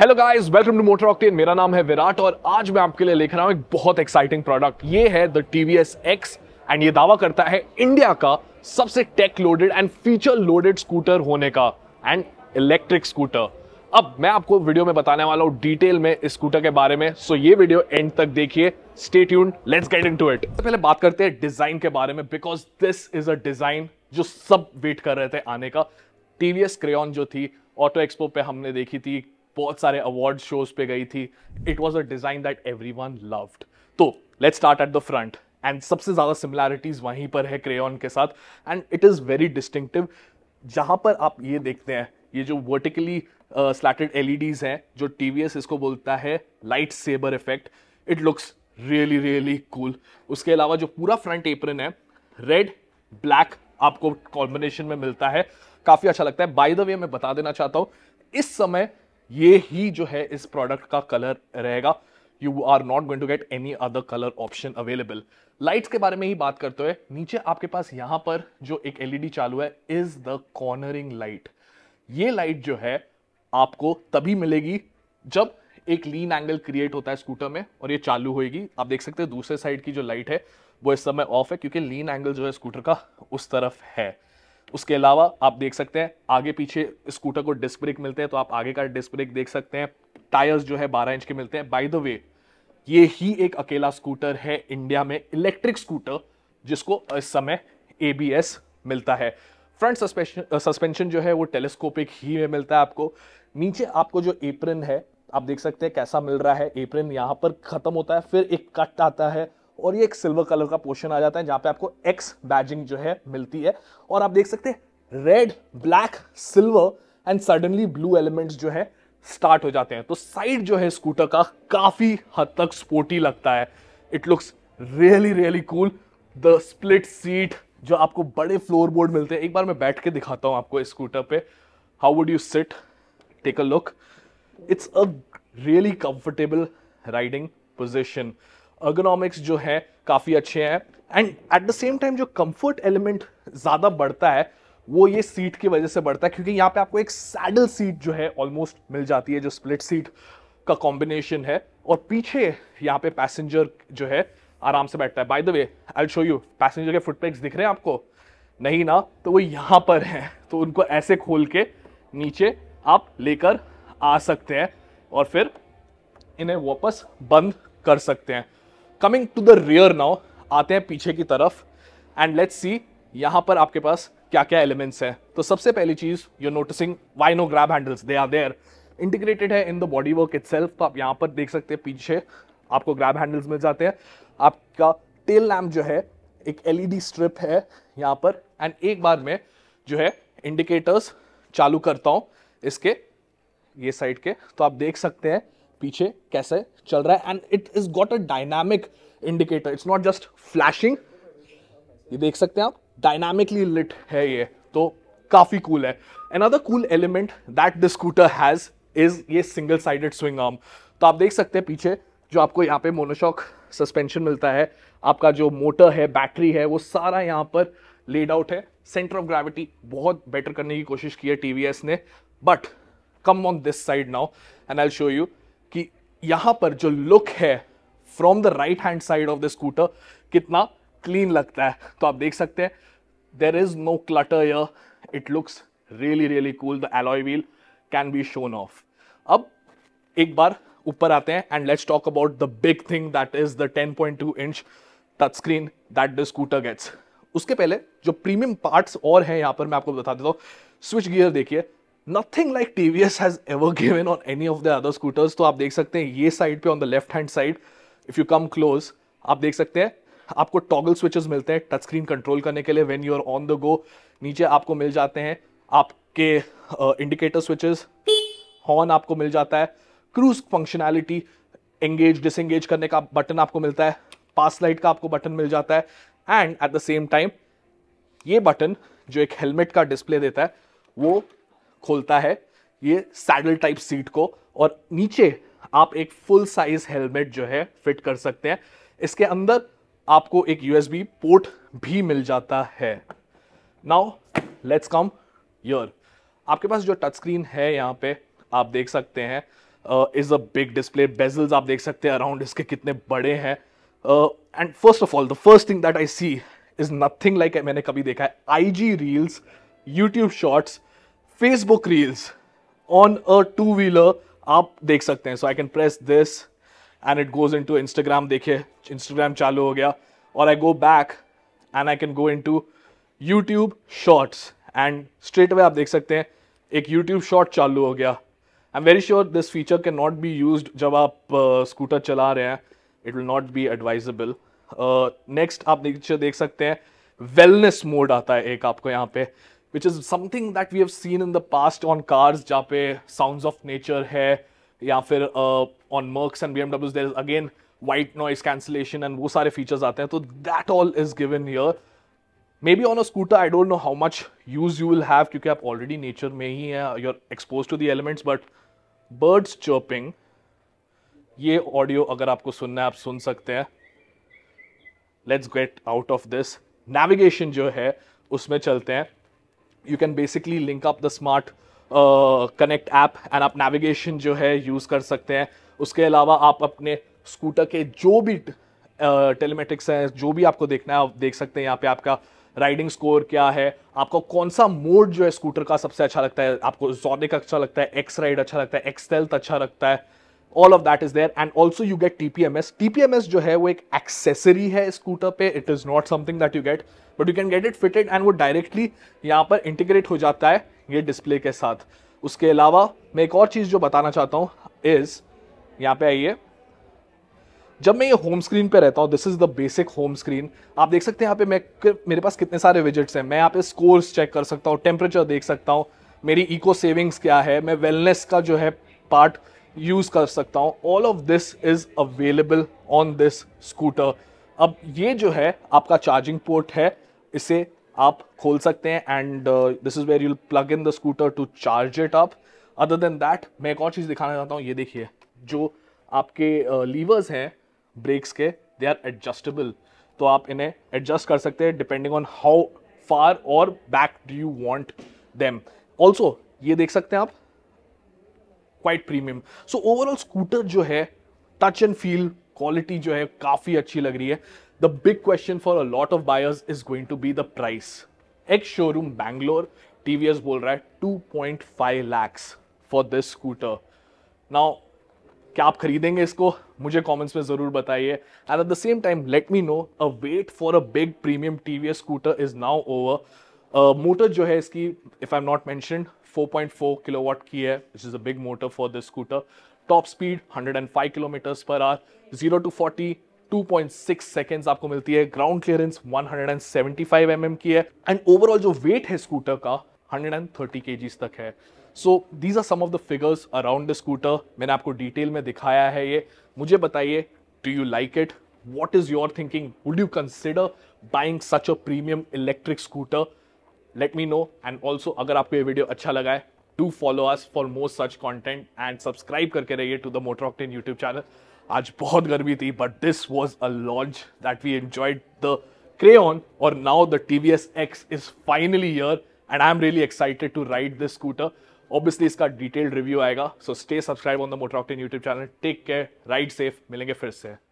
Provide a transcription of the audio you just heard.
hello guys welcome to Motor Octane मेरा नाम है विराट और आज मैं आपके लिए लेकर आऊँ एक बहुत एक्साइटिंग प्रोडक्ट ये है the T V S X and ये दावा करता है इंडिया का सबसे tech loaded and feature loaded scooter होने का एंड इलेक्ट्रिक स्कूटर अब मैं आपको वीडियो में बताने वाला हूँ डिटेल में इस स्कूटर के बारे में सो ये वीडियो एंड तक देखिए stay tuned let's get into it पहले बात करते हैं डिजाइन के बारे में because this is a design जो सब वेट कर रहे थे आने का टीवीएस क्रेन जो थी ऑटो एक्सपो पे हमने देखी थी बहुत सारे अवार्ड शोज पे गई थी it was a design that every one loved तो let start at the front end सबसे ज़्यादा सिमिलैरिटीज़ वहीं पर है क्रेन के साथ and it is very distinctive जहां पर आप ये देखते हैं ये जो वर्टिकली स्लैटेड एल हैं जो टी इसको बोलता है light saber effect it looks really really cool उसके अलावा जो पूरा फ्रंट एप्रन है रेड ब्लैक आपको कॉम्बिनेशन में मिलता है काफ़ी अच्छा लगता है बाय द वे मैं बता देना चाहता हूँ इस समय ये ही जो है इस प्रोडक्ट का कलर रहेगा you are not going to get any other colour option available lights के बारे में ही बात करते हुए नीचे आपके पास यहाँ पर जो एक एलईडी चालू है इज द कॉर्नरिंग लाइट ये लाइट जो है आपको तभी मिलेगी जब एक लीन एंगल क्रिएट होता है स्कूटर में और ये चालू होगी आप देख सकते हैं दूसरे साइड की जो लाइट है वो इस समय ऑफ है क्योंकि लीन एंगल जो है स्कूटर का उस तरफ है उसके अलावा आप देख सकते हैं आगे पीछे स्कूटर को डिस्क ब्रेक मिलते हैं तो आप आगे का डिस्क ब्रेक देख सकते हैं टायर्स जो है बारह इंच के मिलते हैं बाय द वे ये ही एक अकेला स्कूटर है इंडिया में इलेक्ट्रिक स्कूटर जिसको इस समय ए मिलता है फ्रंट सस्पेंशन सस्पेंशन जो है वो टेलीस्कोपिक ही में मिलता है आपको नीचे आपको जो एप्रिन है आप देख सकते हैं कैसा मिल रहा है एप्रिन यहाँ पर ख़त्म होता है फिर एक कट आता है और ये एक सिल्वर कलर का पोर्शन आ जाता है जहां पे आपको एक्स बैजिंग जो है मिलती है और आप देख सकते हैं red black silver and suddenly blue elements जो है स्टार्ट हो जाते हैं तो साइड जो है स्कूटर का काफ़ी हद तक स्पोर्टी लगता है it looks really really cool the split seat जो आपको बड़े फ्लोर बोर्ड मिलते हैं एक बार मैं बैठ के दिखाता हूँ आपको इस स्कूटर पे how would you sit take a look it's a really comfortable riding position ergonomics जो है काफ़ी अच्छे हैं and at the same time जो कंफर्ट एलिमेंट ज़्यादा बढ़ता है वो ये सीट की वजह से बढ़ता है क्योंकि यहाँ पे आपको एक सैडल सीट जो है ऑलमोस्ट मिल जाती है जो स्प्लिट सीट का कॉम्बिनेशन है और पीछे यहाँ पे पैसेंजर जो है आराम से बैठता है by the way I show you passenger के फुटपैक्स दिख रहे हैं आपको नहीं ना तो वो यहाँ पर हैं तो उनको ऐसे खोल के नीचे आप लेकर आ सकते हैं और फिर इन्हें वापस बंद कर सकते हैं coming to the rear now आते हैं पीछे की तरफ एंड लेट्स सी यहाँ पर आपके पास क्या क्या एलिमेंट्स हैं तो सबसे पहली चीज़ यू नोटिसिंग वाइनो grab handles they are there integrated है in the body work it तो आप यहाँ पर देख सकते हैं पीछे आपको ग्रैब हैंडल्स मिल जाते हैं आपका टेल लैम्प जो है एक एलईडी स्ट्रिप है यहाँ पर एंड एक बार में जो है इंडिकेटर्स चालू करता हूँ इसके ये साइड के तो आप देख सकते हैं पीछे कैसे चल रहा है and it is got a dynamic indicator it's not just flashing ये देख सकते हैं आप डायनामिकली लिट है ये तो काफ़ी कूल है another cool element that this scooter has is ये सिंगल साइडेड स्विंग आर्म तो आप देख सकते हैं पीछे जो आपको यहाँ पे मोनोशॉक सस्पेंशन मिलता है आपका जो मोटर है बैटरी है वो सारा यहाँ पर लेड आउट है सेंटर ऑफ ग्रेविटी बहुत बेटर करने की कोशिश की है टी ने but come on this side now and I show you यहां पर जो लुक है from the right hand side of the scooter कितना क्लीन लगता है तो आप देख सकते हैं there is no clutter yeah it looks really really cool the alloy wheel can be shown off अब एक बार ऊपर आते हैं and let's talk about the big thing that is the 10.2 inch touch screen that the scooter gets उसके पहले जो premium parts और हैं यहां पर मैं आपको बता देता हूँ स्विच गियर देखिए nothing like T V S has ever given on any of the other scooters तो आप देख सकते हैं ये साइड पे on the left hand side if you come close आप देख सकते हैं आपको टॉगल स्विचेस मिलते हैं टच स्क्रीन कंट्रोल करने के लिए when you are on the go नीचे आपको मिल जाते हैं आपके इंडिकेटर स्विचेस हॉर्न आपको मिल जाता है क्रूज फंक्शनैलिटी एंगेज डिसंगेज करने का बटन आपको मिलता है पास लाइट का आपको बटन मिल जाता है and at the same time ये बटन जो एक हेलमेट का डिस्प्ले देता है वो खोलता है ये सैडल टाइप सीट को और नीचे आप एक फुल साइज हेलमेट जो है फिट कर सकते हैं इसके अंदर आपको एक यूएसबी पोर्ट भी मिल जाता है नाउ लेट्स कम योर आपके पास जो टच स्क्रीन है यहाँ पे आप देख सकते हैं is a big display bezels आप देख सकते हैं अराउंड इसके कितने बड़े हैं and first of all the first thing that I see is nothing like मैंने कभी देखा है I G reels YouTube shorts Facebook reels on a two wheeler आप देख सकते हैं so I can press this and it goes into Instagram देखिए Instagram चालू हो गया और I go back and I can go into YouTube shorts and straight away आप देख सकते हैं एक यूट्यूब शॉर्ट चालू हो गया I am very sure this feature can not be use जब आप स्कूटर uh, चला रहे हैं it will not be advisable next आप नीचे देख सकते हैं वेलनेस मोड आता है एक आपको यहाँ पे which is something that we have seen in the past on cars जहाँ पे साउंड ऑफ नेचर है या फिर on Mercs and B MW there is again white noise cancellation and वो सारे फीचर्स आते हैं तो that all is given yeah maybe on a scooter I don't know how much use you will have क्योंकि आप already नेचर में ही हैं you are expose to the elements but birds chirping ये ऑडियो अगर आपको सुनना है आप सुन सकते हैं let's get out of this navigation जो है उसमें चलते हैं you can basically link up the smart connect app and आप नेविगेशन जो है यूज़ कर सकते हैं उसके अलावा आप अपने स्कूटर के जो भी टेलीमेटिक्स uh, हैं जो भी आपको देखना है आप देख सकते हैं यहाँ पे आपका राइडिंग स्कोर क्या है आपको कौन सा मोड जो है स्कूटर का सबसे अच्छा लगता है आपको जोनिक अच्छा लगता है एक्स राइड अच्छा लगता है एक्सटेल्थ अच्छा लगता है all of that is there and also you get T T P P M S M S जो है वो एक एक्सेसरी है स्कूटर पे it is not something that you get but you can get it fitted and वो directly यहाँ पर integrate हो जाता है ये डिस्प्ले के साथ उसके अलावा मैं एक और चीज़ जो बताना चाहता हूँ इज़ यहाँ पे आइए जब मैं ये होम स्क्रीन पे रहता हूँ this is the basic home screen आप देख सकते हैं यहाँ पे मैं मेरे पास कितने सारे विजिट्स हैं मैं यहाँ पे स्कोर्स चेक कर सकता हूँ टेम्परेचर देख सकता हूँ मेरी इको सेविंग्स क्या है मैं वेलनेस का जो है पार्ट यूज़ कर सकता हूँ all of this is available on this scooter अब ये जो है आपका चार्जिंग पोर्ट है इसे आप खोल सकते हैं and this is where you plug in the scooter to charge it up other than that मैं एक और चीज़ दिखाना चाहता हूँ ये देखिए जो आपके लीवर्स uh, हैं ब्रेक्स के दे आर एडजस्टेबल तो आप इन्हें एडजस्ट कर सकते हैं डिपेंडिंग ऑन हाउ फार और back do you want them also ये देख सकते हैं आप quite premium so overall scooter जो है टच एंड फील क्वालिटी जो है काफ़ी अच्छी लग रही है the big question for a lot of buyers is going to be the price ex showroom Bangalore टी बोल रहा है two point five lakhs for this scooter now क्या आप खरीदेंगे इसको मुझे कमेंट्स में ज़रूर बताइए and at the same time let me know a wait for a big premium T V S scooter is now over motor जो है इसकी if I am not mention 4.4 kilowatt की है this is a big motor for this scooter top speed 105 kilometers per hour 0 to 40 2.6 seconds आपको मिलती है ground clearance 175 mm की है एंड ओवरऑल जो वेट है स्कूटर का 130 kgs तक है so these are some of the figures around the scooter मैंने आपको डिटेल में दिखाया है ये मुझे बताइए do you like it what is your thinking would you consider buying such a premium electric scooter let me know and also अगर आपको ये वीडियो अच्छा लगा है to follow us for more such content and subscribe करके रहिए to the MotorOctane YouTube channel आज बहुत गर्मी थी but this was a launch that we enjoyed the crane और now the T V S X is finally here and I am really excited to ride this scooter obviously इसका detailed review आएगा so stay subscribe on the MotorOctane YouTube channel take care ride safe मिलेंगे फिर से